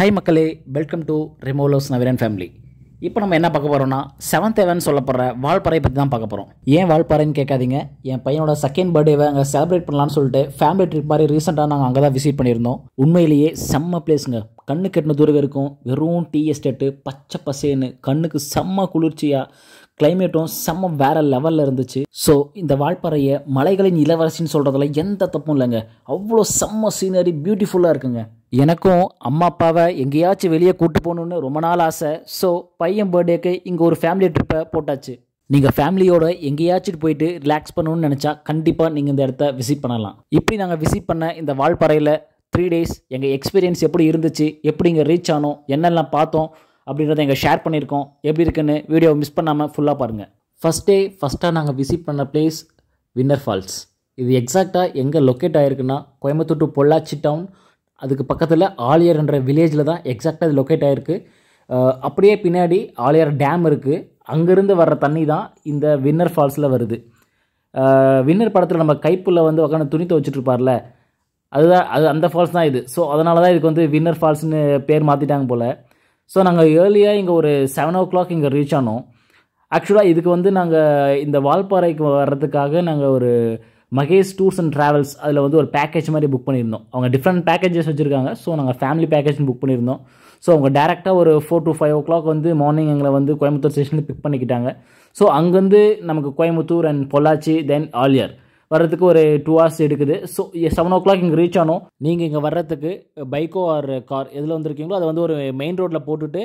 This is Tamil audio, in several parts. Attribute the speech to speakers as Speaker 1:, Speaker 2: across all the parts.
Speaker 1: ஹை மக்களே வெல்கம் டு ரிமோலோஸ் நவீரன் ஃபேமிலி இப்போ நம்ம என்ன பார்க்க போகிறோம்னா செவன்த் ஹெவன் சொல்லப்படுற வாழ்பறை பற்றி தான் பார்க்க போகிறோம் ஏன் வால்பாறைன்னு கேட்காதீங்க என் பையனோட செகண்ட் பர்த்டேவை அங்கே செலிப்ரேட் பண்ணலான்னு சொல்லிட்டு ஃபேமிலி ட்ரிப் மாதிரி ரீசெண்டாக நாங்கள் அங்கே தான் விசிட் பண்ணியிருந்தோம் உண்மையிலேயே செம்ம பிளேஸுங்க கண்ணு கெட்டின தூரம் இருக்கும் வெறும் டீ எஸ்டேட்டு பச்சை பசேன்னு கண்ணுக்கு செம்ம குளிர்ச்சியாக கிளைமேட்டும் செம்ம வேற லெவலில் இருந்துச்சு ஸோ இந்த வாழ்ப்பறையை மலைகளின் இளவரசின்னு சொல்கிறதுல எந்த தப்பும் இல்லைங்க அவ்வளோ செம்ம சீனரி பியூட்டிஃபுல்லாக இருக்குங்க எனக்கும் அம்மா அப்பாவை எங்கேயாச்சும் வெளியே கூட்டு போகணுன்னு ரொம்ப நாள் ஆசை ஸோ பையன் பர்த்டேக்கு இங்கே ஒரு ஃபேமிலி ட்ரிப்பை போட்டாச்சு நீங்கள் ஃபேமிலியோட எங்கேயாச்சும் போயிட்டு ரிலாக்ஸ் பண்ணணும்னு நினச்சா கண்டிப்பாக நீங்கள் இந்த இடத்த விசிட் பண்ணலாம் இப்படி நாங்கள் விசிட் பண்ண இந்த வாழ்ப்பறையில் த்ரீ டேஸ் எங்கள் எக்ஸ்பீரியன்ஸ் எப்படி இருந்துச்சு எப்படி இங்கே ரீச் ஆனோம் என்னெல்லாம் பார்த்தோம் அப்படின்றத எங்கள் ஷேர் பண்ணியிருக்கோம் எப்படி இருக்குன்னு வீடியோவை மிஸ் பண்ணாமல் ஃபுல்லாக பாருங்கள் ஃபஸ்ட் டே ஃபஸ்ட்டாக நாங்கள் விசிட் பண்ண பிளேஸ் வின்னர் ஃபால்ஸ் இது எக்ஸாக்டாக எங்கே லொக்கேட் ஆகிருக்குன்னா கோயம்புத்தூர் டு பொள்ளாச்சி டவுன் அதுக்கு பக்கத்தில் ஆலியர்ன்ற வில்லேஜில் தான் எக்ஸாக்டாக இது லொக்கேட் ஆகிருக்கு அப்படியே பின்னாடி ஆலியார் டேம் இருக்குது அங்கேருந்து வர்ற தண்ணி தான் இந்த வின்னர் ஃபால்ஸில் வருது வின்னர் படத்தில் நம்ம கைப்புள்ள வந்து உட்காந்து துணி துவச்சிட்ருப்பார்ல அதுதான் அது அந்த ஃபால்ஸ் தான் இது ஸோ அதனால தான் இதுக்கு வந்து வின்னர் ஃபால்ஸ்னு பேர் மாற்றிட்டாங்க போல் ஸோ நாங்கள் ஏர்லியாக இங்கே ஒரு செவன் ஓ கிளாக் இங்கே ரீச் ஆனோம் ஆக்சுவலாக இதுக்கு வந்து நாங்கள் இந்த வால்பாறைக்கு வர்றதுக்காக நாங்கள் ஒரு மகேஷ் டூர்ஸ் அண்ட் ட்ராவல்ஸ் அதில் வந்து ஒரு பேக்கேஜ் மாதிரி புக் பண்ணியிருந்தோம் அவங்க டிஃப்ரெண்ட் பேக்கேஜஸ் வச்சுருக்காங்க ஸோ நாங்கள் ஃபேமிலி பேக்கேஜ் புக் பண்ணியிருந்தோம் ஸோ அவங்க டேரெக்டாக ஒரு four to five o'clock வந்து மார்னிங் எங்களை வந்து கோயம்புத்தூர் ஸ்டேஷனில் பிக் பண்ணிக்கிட்டாங்க ஸோ அங்கேருந்து நமக்கு கோயம்புத்தூர் அண்ட் பொள்ளாச்சி தென் ஆலியர் வர்றதுக்கு ஒரு டூ ஹவர்ஸ் எடுக்குது ஸோ செவன் ஓ கிளாக் இங்கே ரீச் ஆனோம் நீங்கள் இங்கே வர்றதுக்கு பைக்கோ ஆர் கார் எதில் வந்திருக்கீங்களோ அதை வந்து ஒரு மெயின் ரோட்டில் போட்டுட்டு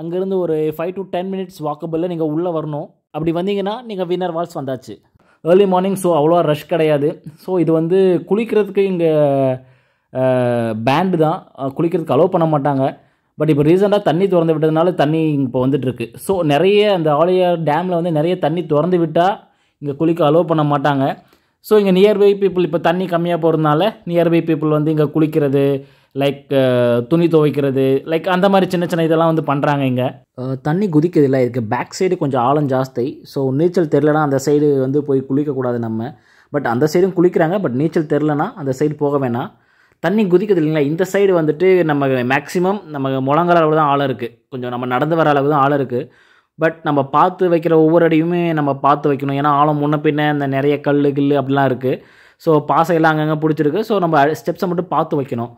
Speaker 1: அங்கேருந்து ஒரு ஃபைவ் டு டென் மினிட்ஸ் வாக்கபிளில் நீங்கள் உள்ளே வரணும் அப்படி வந்தீங்கன்னா நீங்கள் வின்னர் வால்ஸ் வந்தாச்சு ஏர்லி மார்னிங் ஸோ அவ்வளோ ரஷ் கிடையாது ஸோ இது வந்து குளிக்கிறதுக்கு இங்கே பேண்டு தான் குளிக்கிறதுக்கு அலோவ் பண்ண மாட்டாங்க பட் இப்போ ரீசெண்டாக தண்ணி திறந்து விட்டதுனால தண்ணி இப்போ வந்துட்டுருக்கு ஸோ நிறைய அந்த ஆலையார் டேமில் வந்து நிறைய தண்ணி திறந்து விட்டால் இங்கே குளிக்க அலோவ் பண்ண மாட்டாங்க ஸோ இங்கே நியர்பை பீப்புள் இப்போ தண்ணி கம்மியாக போகிறதுனால நியர்பை பீப்புள் வந்து இங்கே குளிக்கிறது லைக் துணி துவைக்கிறது லைக் அந்த மாதிரி சின்ன சின்ன இதெல்லாம் வந்து பண்ணுறாங்க இங்கே தண்ணி இல்லை இதுக்கு பேக் சைடு கொஞ்சம் ஆழம் ஜாஸ்தி ஸோ நீச்சல் தெரிலனா அந்த சைடு வந்து போய் குளிக்கக்கூடாது நம்ம பட் அந்த சைடும் குளிக்கிறாங்க பட் நீச்சல் தெரிலனா அந்த சைடு போக வேணாம் தண்ணி குதிக்கிறது இல்லைங்களா இந்த சைடு வந்துட்டு நம்ம மேக்ஸிமம் நம்ம முழங்குற அளவு தான் ஆழம் இருக்குது கொஞ்சம் நம்ம நடந்து வர அளவு தான் ஆழம் இருக்குது பட் நம்ம பார்த்து வைக்கிற ஒவ்வொரு அடியுமே நம்ம பார்த்து வைக்கணும் ஏன்னா ஆழம் முன்ன பின்ன இந்த நிறைய கல் கில் அப்படிலாம் இருக்குது ஸோ பாசையெல்லாம் அங்கங்கே பிடிச்சிருக்கு ஸோ நம்ம ஸ்டெப்ஸை மட்டும் பார்த்து வைக்கணும்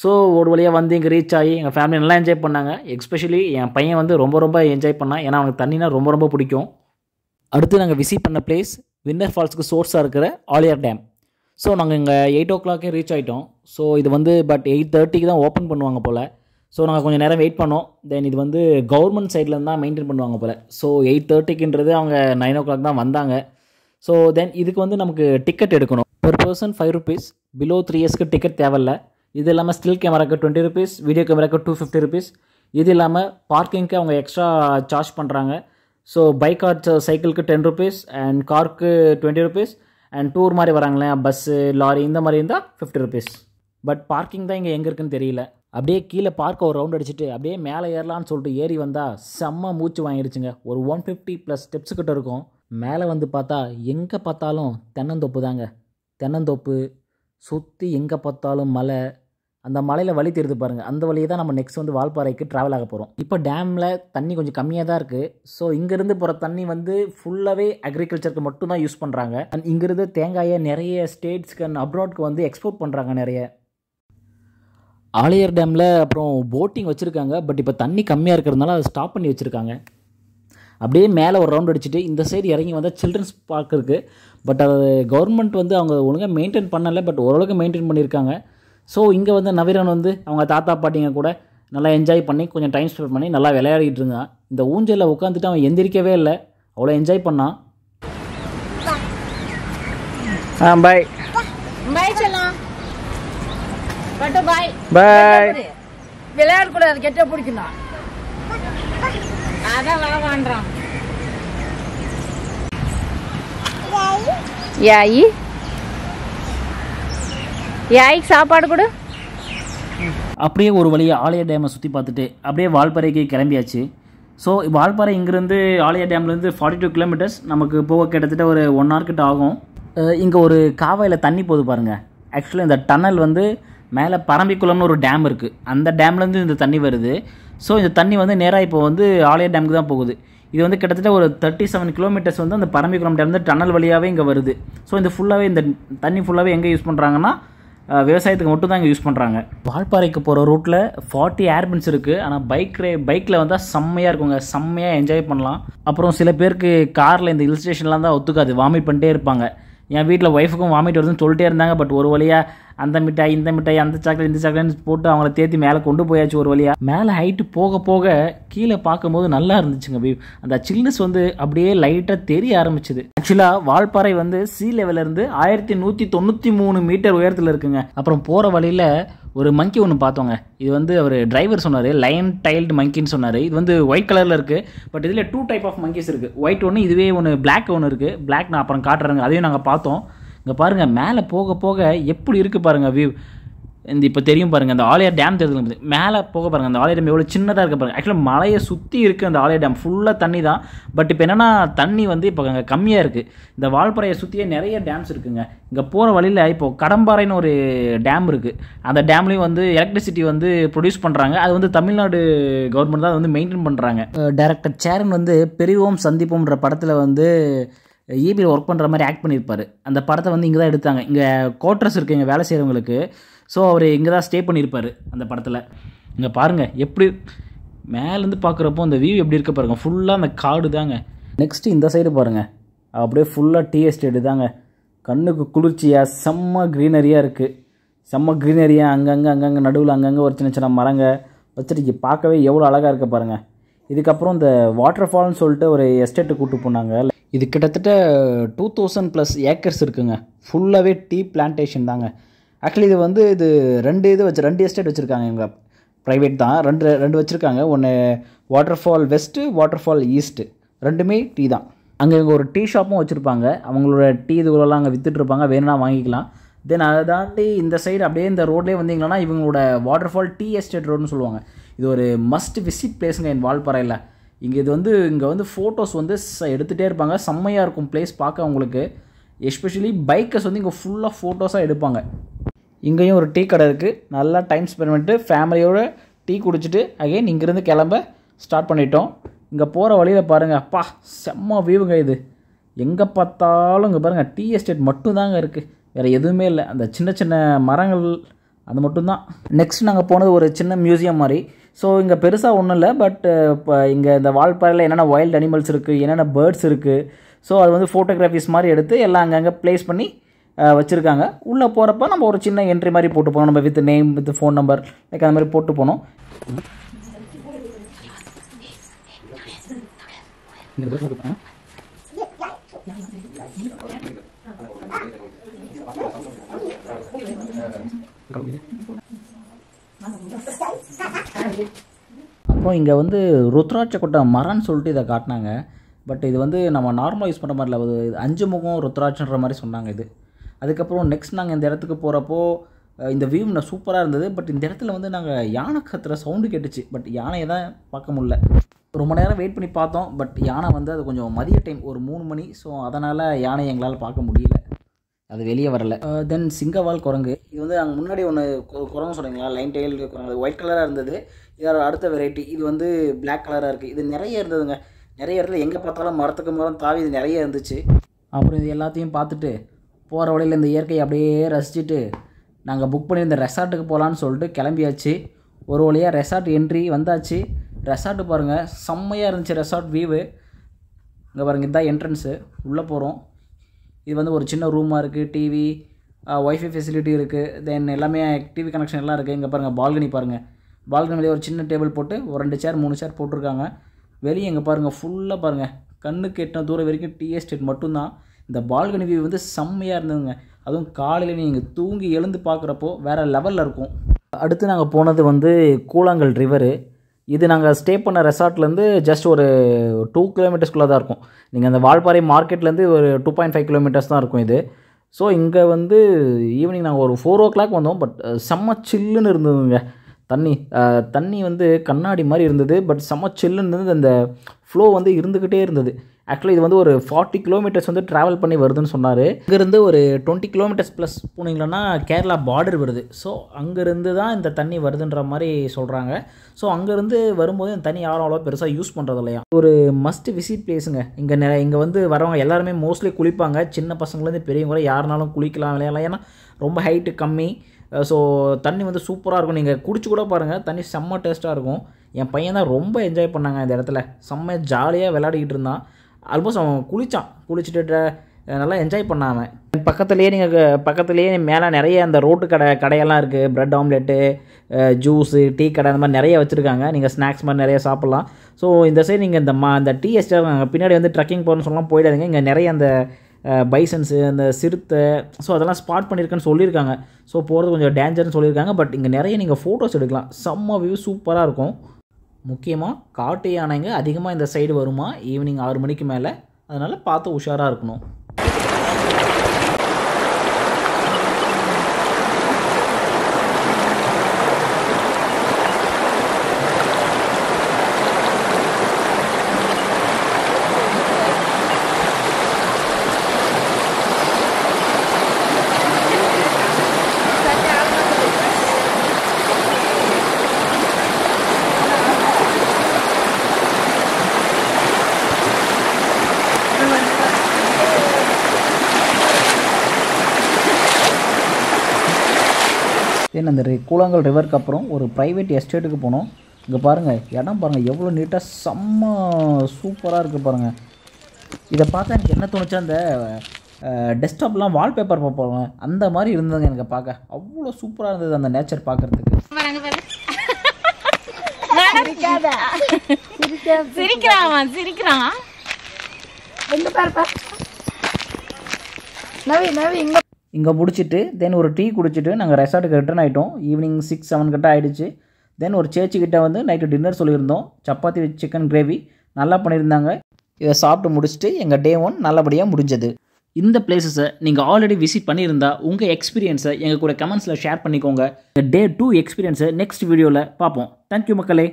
Speaker 1: ஸோ ஒரு வழியாக வந்து இங்கே ரீச் ஆகி எங்கள் ஃபேமிலி நல்லா என்ஜாய் பண்ணாங்க எக்ஸ்பெஷலி என் பையன் வந்து ரொம்ப ரொம்ப என்ஜாய் பண்ணான் ஏன்னா அவனுக்கு தண்ணினா ரொம்ப ரொம்ப பிடிக்கும் அடுத்து நாங்கள் விசிட் பண்ண பிளேஸ் வின்னர் ஃபால்ஸுக்கு சோர்ஸாக இருக்கிற ஆலியார் டேம் ஸோ நாங்கள் இங்கே எயிட் ஓ கிளாக்கே ரீச் ஆகிட்டோம் ஸோ இது வந்து பட் எயிட் தேர்ட்டிக்கு தான் ஓப்பன் பண்ணுவாங்க போல் ஸோ நாங்கள் கொஞ்சம் நேரம் வெயிட் பண்ணோம் தென் இது வந்து கவர்மெண்ட் சைட்லேருந்து தான் மெயின்டைன் பண்ணுவாங்க போல் ஸோ எயிட் தேர்ட்டிக்குன்றது அவங்க நைன் ஓ கிளாக் தான் வந்தாங்க ஸோ தென் இதுக்கு வந்து நமக்கு டிக்கெட் எடுக்கணும் per person five rupees below three இயர்ஸ்க்கு டிக்கெட் தேவையில்ல இது இல்லாமல் ஸ்டில் கேமராக்கு டுவெண்ட்டி ருபீஸ் வீடியோ கேமராக்கு டூ ஃபிஃப்டி ருபீஸ் இது இல்லாமல் பார்க்கிங்க்கு அவங்க எக்ஸ்ட்ரா சார்ஜ் பண்ணுறாங்க ஸோ பைக் ஆர் சைக்கிளுக்கு டென் ருபீஸ் அண்ட் கார்க்கு டுவெண்ட்டி ருபீஸ் அண்ட் டூர் மாதிரி வராங்களேன் பஸ்ஸு லாரி இந்த மாதிரி இருந்தால் ஃபிஃப்டி ருபீஸ் பட் பார்க்கிங் தான் இங்கே எங்கே இருக்குன்னு தெரியல அப்படியே கீழே பார்க்க ஒரு ரவுண்ட் அடிச்சுட்டு அப்படியே மேலே ஏறலான்னு சொல்லிட்டு ஏறி வந்தால் செம்ம மூச்சு வாங்கிடுச்சுங்க ஒரு ஒன் ஃபிஃப்டி ப்ளஸ் ஸ்டெப்ஸு கிட்ட இருக்கும் மேலே வந்து பார்த்தா எங்கே பார்த்தாலும் தென்னந்தோப்பு தாங்க தென்னந்தோப்பு சுற்றி எங்கே பார்த்தாலும் மலை அந்த மலையில் வழி தெரிந்து பாருங்கள் அந்த வழியை தான் நம்ம நெக்ஸ்ட் வந்து வால்பாறைக்கு ட்ராவல் ஆக போகிறோம் இப்போ டேமில் தண்ணி கொஞ்சம் கம்மியாக தான் இருக்குது ஸோ இங்கேருந்து போகிற தண்ணி வந்து ஃபுல்லாகவே அக்ரிகல்ச்சருக்கு மட்டும் தான் யூஸ் பண்ணுறாங்க அண்ட் இங்கேருந்து தேங்காயை நிறைய ஸ்டேட்ஸ்க்கு அண்ட் அப்ராட்க்கு வந்து எக்ஸ்போர்ட் பண்ணுறாங்க நிறைய ஆலையார் டேமில் அப்புறம் போட்டிங் வச்சுருக்காங்க பட் இப்போ தண்ணி கம்மியாக இருக்கிறதுனால அதை ஸ்டாப் பண்ணி வச்சுருக்காங்க அப்படியே மேலே ஒரு ரவுண்ட் அடிச்சுட்டு இந்த சைடு இறங்கி வந்தால் சில்ட்ரன்ஸ் பார்க் இருக்குது பட் அது கவர்மெண்ட் வந்து அவங்க ஒழுங்காக மெயின்டைன் பண்ணலை பட் ஓரளவுக்கு மெயின்டைன் பண்ணியிருக்காங்க ஸோ இங்கே வந்து நவீரன் வந்து அவங்க தாத்தா பாட்டிங்க கூட நல்லா என்ஜாய் பண்ணி கொஞ்சம் டைம் ஸ்பெண்ட் பண்ணி நல்லா விளையாடிட்டு இருந்தான் இந்த ஊஞ்சலில் உட்காந்துட்டு அவன் எந்திரிக்கவே இல்லை அவ்வளோ என்ஜாய் பண்ணான் ஆ பாய் பாய் சொல்லலாம் பாய் பாய் விளையாடக்கூடாது கெட்ட பிடிக்கணும் அதான் யாய்க்கு சாப்பாடு கொடு அப்படியே ஒரு வழியாக ஆலய டேமை சுற்றி பார்த்துட்டு அப்படியே வால்பாறைக்கு கிளம்பியாச்சு ஸோ வால்பாறை இங்கேருந்து ஆலய டேம்லேருந்து ஃபார்ட்டி டூ கிலோமீட்டர்ஸ் நமக்கு போக கிட்டத்தட்ட ஒரு ஒன் ஹவர் கிட்ட ஆகும் இங்கே ஒரு காவையில் தண்ணி போகுது பாருங்கள் ஆக்சுவலி இந்த டன்னல் வந்து மேலே பரம்பிக்குளம்னு ஒரு டேம் இருக்குது அந்த டேம்லேருந்து இந்த தண்ணி வருது ஸோ இந்த தண்ணி வந்து நேராக இப்போ வந்து ஆலய டேமுக்கு தான் போகுது இது வந்து கிட்டத்தட்ட ஒரு தேர்ட்டி செவன் கிலோமீட்டர்ஸ் வந்து அந்த பரம்பிக்குளம் டேம் வந்து டனல் வழியாகவே இங்கே வருது ஸோ இந்த ஃபுல்லாகவே இந்த தண்ணி ஃபுல்லாகவே எங்கே யூஸ் பண்ணுறாங்கன்னா விவசாயத்துக்கு மட்டும் தான் இங்கே யூஸ் பண்ணுறாங்க வால்பாறைக்கு போகிற ரூட்டில் ஃபார்ட்டி ஏர்பின்ஸ் இருக்குது ஆனால் பைக் ரே பைக்கில் வந்தால் செம்மையாக இருக்குங்க செம்மையாக என்ஜாய் பண்ணலாம் அப்புறம் சில பேருக்கு காரில் இந்த ஹில் ஸ்டேஷன்லாம் தான் ஒத்துக்காது வாமிட் பண்ணிட்டே இருப்பாங்க என் வீட்டில் ஒய்ஃபுக்கும் வாமிட் வருதுன்னு சொல்லிட்டே இருந்தாங்க பட் ஒரு வழியாக அந்த மிட்டாய் இந்த மிட்டாய் அந்த சாக்லேட் இந்த சாக்லேட்னு போட்டு அவங்கள தேத்தி மேலே கொண்டு போயாச்சு ஒரு வழியாக மேலே ஹைட்டு போக போக கீழே பார்க்கும்போது நல்லா இருந்துச்சுங்க அந்த சில்னஸ் வந்து அப்படியே லைட்டாக தெரிய ஆரம்பிச்சது ஆக்சுவலாக வால்பாறை வந்து சி லெவலேருந்து ஆயிரத்தி நூற்றி தொண்ணூற்றி மூணு மீட்டர் உயரத்தில் இருக்குங்க அப்புறம் போகிற வழியில் ஒரு மங்கி ஒன்று பார்த்தோங்க இது வந்து அவர் டிரைவர் சொன்னார் லைன் டைல்டு மங்கின்னு சொன்னார் இது வந்து ஒயிட் கலரில் இருக்குது பட் இதில் டூ டைப் ஆஃப் மங்கிஸ் இருக்குது ஒயிட் ஒன்று இதுவே ஒன்று பிளாக் ஒன்று இருக்குது பிளாக் நான் அப்புறம் காட்டுறேங்க அதையும் நாங்கள் பார்த்தோம் இங்கே பாருங்கள் மேலே போக போக எப்படி இருக்குது பாருங்கள் வியூ இந்த இப்போ தெரியும் பாருங்கள் அந்த ஆலயா டேம் தெரிஞ்சு மேலே போக பாருங்கள் அந்த ஆலயா டேம் எவ்வளோ சின்னதாக இருக்க பாருங்கள் ஆக்சுவலாக மலையை சுற்றி இருக்குது அந்த ஆலயா டேம் ஃபுல்லாக தண்ணி தான் பட் இப்போ என்னென்னா தண்ணி வந்து இப்போ அங்கே கம்மியாக இருக்குது இந்த வால்பறையை சுற்றியே நிறைய டேம்ஸ் இருக்குங்க இங்கே போகிற வழியில் இப்போது கடம்பாறைன்னு ஒரு டேம் இருக்குது அந்த டேம்லேயும் வந்து எலக்ட்ரிசிட்டி வந்து ப்ரொடியூஸ் பண்ணுறாங்க அது வந்து தமிழ்நாடு கவர்மெண்ட் தான் வந்து மெயின்டைன் பண்ணுறாங்க டேரக்டர் சேரன் வந்து பெரியவோம் சந்திப்போம்ன்ற படத்தில் வந்து ஈபியில் ஒர்க் பண்ணுற மாதிரி ஆக்ட் பண்ணியிருப்பார் அந்த படத்தை வந்து இங்கே தான் எடுத்தாங்க இங்கே கோட்ரஸ் இருக்குது இங்கே வேலை செய்கிறவங்களுக்கு ஸோ அவர் இங்கே தான் ஸ்டே பண்ணியிருப்பார் அந்த படத்தில் இங்கே பாருங்கள் எப்படி மேலேருந்து பார்க்குறப்போ அந்த வியூ எப்படி இருக்க பாருங்கள் ஃபுல்லாக அந்த காடு தாங்க நெக்ஸ்ட்டு இந்த சைடு பாருங்கள் அப்படியே ஃபுல்லாக டீ எஸ்டேட்டு தாங்க கண்ணுக்கு குளிர்ச்சியாக செம்ம க்ரீனரியாக இருக்குது செம்ம க்ரீனரியாக அங்கங்கே அங்கங்கே நடுவில் அங்கங்கே ஒரு சின்ன சின்ன மரங்க வச்சுட்டு பார்க்கவே எவ்வளோ அழகாக இருக்க பாருங்கள் இதுக்கப்புறம் இந்த வாட்டர் ஃபால்னு சொல்லிட்டு ஒரு எஸ்டேட்டு கூப்பிட்டு போனாங்க இது கிட்டத்தட்ட டூ தௌசண்ட் ப்ளஸ் ஏக்கர்ஸ் இருக்குங்க ஃபுல்லாகவே டீ பிளான்டேஷன் தாங்க ஆக்சுவலி இது வந்து இது ரெண்டு இது வச்சு ரெண்டு எஸ்டேட் வச்சுருக்காங்க இவங்க ப்ரைவேட் தான் ரெண்டு ரெண்டு வச்சுருக்காங்க ஒன்று water fall west water fall east ரெண்டுமே டீ தான் அங்கே இவங்க ஒரு டீ ஷாப்பும் வச்சுருப்பாங்க அவங்களோட டீ இதுகளெல்லாம் அங்கே விற்றுட்ருப்பாங்க வேணும்னா வாங்கிக்கலாம் தென் அதை தாண்டி இந்த சைடு அப்படியே இந்த ரோட்லேயே வந்தீங்கன்னா இவங்களோட வாட்டர் ஃபால் டீ எஸ்டேட் ரோடுன்னு சொல்லுவாங்க இது ஒரு மஸ்ட் விசிட் பிளேஸுங்க என் வால்பாறையில் இங்கே இது வந்து இங்கே வந்து ஃபோட்டோஸ் வந்து எடுத்துகிட்டே இருப்பாங்க செம்மையாக இருக்கும் பிளேஸ் பார்க்க உங்களுக்கு எஸ்பெஷலி பைக்கர்ஸ் வந்து இங்கே ஃபுல்லாக ஃபோட்டோஸாக எடுப்பாங்க இங்கேயும் ஒரு டீ கடை இருக்குது நல்லா டைம் ஸ்பெண்ட் பண்ணிட்டு ஃபேமிலியோடு டீ குடிச்சிட்டு அகைன் இங்கேருந்து கிளம்ப ஸ்டார்ட் பண்ணிட்டோம் இங்கே போகிற வழியில் பாருங்கள் அப்பா செம்ம வியூங்க இது எங்கே பார்த்தாலும் இங்கே பாருங்கள் டீ எஸ்டேட் மட்டும்தாங்க இருக்குது வேறு எதுவுமே இல்லை அந்த சின்ன சின்ன மரங்கள் அது மட்டும்தான் நெக்ஸ்ட் நாங்கள் போனது ஒரு சின்ன மியூசியம் மாதிரி ஸோ இங்கே பெருசாக ஒன்றும் இல்லை பட் uh, இப்போ இங்கே இந்த வால்பாறையில் என்னென்ன வைல்டு அனிமல்ஸ் இருக்குது என்னென்ன பேர்ட்ஸ் இருக்குது ஸோ அது வந்து ஃபோட்டோகிராஃபிஸ் மாதிரி எடுத்து எல்லாம் அங்கங்கே ப்ளேஸ் பண்ணி uh, வச்சுருக்காங்க உள்ளே போகிறப்ப நம்ம ஒரு சின்ன என்ட்ரி மாதிரி போட்டு போனோம் நம்ம with name with phone number like அந்த மாதிரி போட்டு போனோம் அப்புறம் இங்கே வந்து ருத்ராட்ச கொட்ட மரம்னு சொல்லிட்டு இதை காட்டினாங்க பட் இது வந்து நம்ம நார்மலாக யூஸ் பண்ணுற மாதிரி இல்லை அஞ்சு முகம் ருத்ராட்சன்ற மாதிரி சொன்னாங்க இது அதுக்கப்புறம் நெக்ஸ்ட் நாங்கள் இந்த இடத்துக்கு போகிறப்போ இந்த வியூ நான் சூப்பராக இருந்தது பட் இந்த இடத்துல வந்து நாங்கள் யானை கத்துற சவுண்டு கேட்டுச்சு பட் யானையை தான் பார்க்க முடில ரொம்ப நேரம் வெயிட் பண்ணி பார்த்தோம் பட் யானை வந்து அது கொஞ்சம் மதிய டைம் ஒரு மூணு மணி ஸோ அதனால் யானை எங்களால் பார்க்க முடியல அது வெளியே வரல தென் சிங்கவால் குரங்கு இது வந்து அங்கே முன்னாடி ஒன்று குரங்கு சொன்னீங்களா லைன் டெய்லர் குரங்கு ஒயிட் கலராக இருந்தது இதோட அடுத்த வெரைட்டி இது வந்து பிளாக் கலராக இருக்குது இது நிறைய இருந்ததுங்க நிறைய இடத்துல எங்கே பார்த்தாலும் மரத்துக்கு மரம் தாவி இது நிறைய இருந்துச்சு அப்புறம் இது எல்லாத்தையும் பார்த்துட்டு போகிற வழியில் இந்த இயற்கையை அப்படியே ரசிச்சுட்டு நாங்கள் புக் பண்ணியிருந்த ரெசார்ட்டுக்கு போகலான்னு சொல்லிட்டு கிளம்பியாச்சு ஒரு வழியாக ரெசார்ட் என்ட்ரி வந்தாச்சு ரெசார்ட்டு பாருங்கள் செம்மையாக இருந்துச்சு ரெசார்ட் வியூவு இங்கே பாருங்கள் இதுதான் என்ட்ரன்ஸு உள்ளே போகிறோம் இது வந்து ஒரு சின்ன ரூமாக இருக்குது டிவி ஒய்ஃபை ஃபெசிலிட்டி இருக்குது தென் எல்லாமே டிவி கனெக்ஷன் எல்லாம் இருக்குது இங்கே பாருங்கள் பால்கனி பாருங்கள் பால்கனி ஒரு சின்ன டேபிள் போட்டு ஒரு ரெண்டு சேர் மூணு சேர் போட்டிருக்காங்க வெளியே எங்கே பாருங்கள் ஃபுல்லாக பாருங்கள் கண்ணுக்கு எட்டின தூரம் வரைக்கும் டீ எஸ்டேட் மட்டும்தான் இந்த பால்கனி வியூ வந்து செம்மையாக இருந்ததுங்க அதுவும் காலையில் நீங்கள் தூங்கி எழுந்து பார்க்குறப்போ வேறு லெவலில் இருக்கும் அடுத்து நாங்கள் போனது வந்து கூழாங்கல் ரிவரு இது நாங்கள் ஸ்டே பண்ண ரெசார்ட்லேருந்து ஜஸ்ட் ஒரு டூ கிலோமீட்டர்ஸ்குள்ளே தான் இருக்கும் நீங்கள் அந்த வால்பாறை மார்க்கெட்லேருந்து ஒரு டூ பாயிண்ட் ஃபைவ் கிலோமீட்டர்ஸ் தான் இருக்கும் இது ஸோ இங்கே வந்து ஈவினிங் நாங்கள் ஒரு ஃபோர் ஓ கிளாக் வந்தோம் பட் செம்ம சில்லுன்னு இருந்ததுங்க தண்ணி தண்ணி வந்து கண்ணாடி மாதிரி இருந்தது பட் செம்ம செல்லுன்னு இருந்தது அந்த ஃப்ளோ வந்து இருந்துக்கிட்டே இருந்தது ஆக்சுவலி இது வந்து ஒரு ஃபார்ட்டி கிலோமீட்டர்ஸ் வந்து ட்ராவல் பண்ணி வருதுன்னு சொன்னார் இங்கேருந்து ஒரு டுவெண்ட்டி கிலோமீட்டர்ஸ் ப்ளஸ் போனீங்கன்னா கேரளா பார்டர் வருது ஸோ அங்கேருந்து தான் இந்த தண்ணி வருதுன்ற மாதிரி சொல்கிறாங்க ஸோ அங்கேருந்து வரும்போது இந்த தண்ணி யாரும் அவ்வளோ பெருசாக யூஸ் பண்ணுறது இல்லையா ஒரு மஸ்ட் விசிட் பிளேஸுங்க இங்கே நிறைய இங்கே வந்து வரவங்க எல்லாருமே மோஸ்ட்லி குளிப்பாங்க சின்ன பசங்கள்லேருந்து பெரியவங்களே யாருனாலும் குளிக்கலாம் இல்லையா ஏன்னா ரொம்ப ஹைட்டு கம்மி ஸோ தண்ணி வந்து சூப்பராக இருக்கும் நீங்கள் குடிச்சு கூட பாருங்கள் தண்ணி செம்ம டேஸ்ட்டாக இருக்கும் என் பையன் தான் ரொம்ப என்ஜாய் பண்ணாங்க இந்த இடத்துல செம்ம ஜாலியாக விளையாடிக்கிட்டு இருந்தான் ஆல்மோஸ்ட் அவன் குளித்தான் குளிச்சுட்டு நல்லா என்ஜாய் பண்ணாமல் பக்கத்துலேயே நீங்கள் பக்கத்துலேயே மேலே நிறைய அந்த ரோட்டு கடை கடையெல்லாம் இருக்குது ப்ரெட் ஆம்லெட்டு ஜூஸு டீ கடை அந்த மாதிரி நிறைய வச்சுருக்காங்க நீங்கள் ஸ்நாக்ஸ் மாதிரி நிறைய சாப்பிட்லாம் ஸோ இந்த சைடு நீங்கள் இந்த மா இந்த டீ எஸ்டர் பின்னாடி வந்து ட்ரக்கிங் போகணும்னு சொல்லலாம் போயிடாதீங்க இங்கே நிறைய அந்த பைசன்ஸு அந்த சிறுத்தை ஸோ அதெல்லாம் ஸ்பாட் பண்ணியிருக்கேன்னு சொல்லியிருக்காங்க ஸோ போகிறது கொஞ்சம் டேஞ்சர்னு சொல்லியிருக்காங்க பட் இங்கே நிறைய நீங்கள் ஃபோட்டோஸ் எடுக்கலாம் செம்ம வியூ சூப்பராக இருக்கும் முக்கியமாக காட்டு யானைங்க அதிகமாக இந்த சைடு வருமா ஈவினிங் ஆறு மணிக்கு மேலே அதனால் பார்த்து உஷாராக இருக்கணும் அந்த கூழாங்கல் ரிவருக்கு அப்புறம் ஒரு ப்ரைவேட் எஸ்டேட்டுக்கு போனோம் இங்கே பாருங்கள் இடம் பாருங்கள் எவ்வளோ நீட்டாக செம்ம சூப்பராக இருக்குது பாருங்கள் இதை பார்த்தா எனக்கு என்ன தோணுச்சா அந்த டெஸ்க்டாப்லாம் வால்பேப்பர் பார்ப்போம் அந்த மாதிரி இருந்ததுங்க எனக்கு பார்க்க அவ்வளோ சூப்பராக இருந்தது அந்த நேச்சர் பார்க்குறதுக்கு சிரிக்கிறான் சிரிக்கிறான் எங்க நவி நவி இங்க இங்கே முடிச்சுட்டு தென் ஒரு டீ குடிச்சிட்டு நாங்கள் ரெசார்ட்டுக்கு ரிட்டர்ன் ஆகிட்டோம் ஈவினிங் சிக்ஸ் செவன் கிட்ட ஆகிடுச்சு தென் ஒரு சேச்சிக்கிட்ட வந்து நைட்டு டின்னர் சொல்லியிருந்தோம் சப்பாத்தி வித் சிக்கன் கிரேவி நல்லா பண்ணியிருந்தாங்க இதை சாப்பிட்டு முடிச்சுட்டு எங்கள் டே ஒன் நல்லபடியாக முடிஞ்சது இந்த பிளேசஸை நீங்கள் ஆல்ரெடி விசிட் பண்ணியிருந்தா உங்கள் எக்ஸ்பீரியன்ஸை எங்கள் கூட கமெண்ட்ஸில் ஷேர் பண்ணிக்கோங்க டே டூ எக்ஸ்பீரியன்ஸை நெக்ஸ்ட் வீடியோவில் பார்ப்போம் தேங்க்யூ மக்களே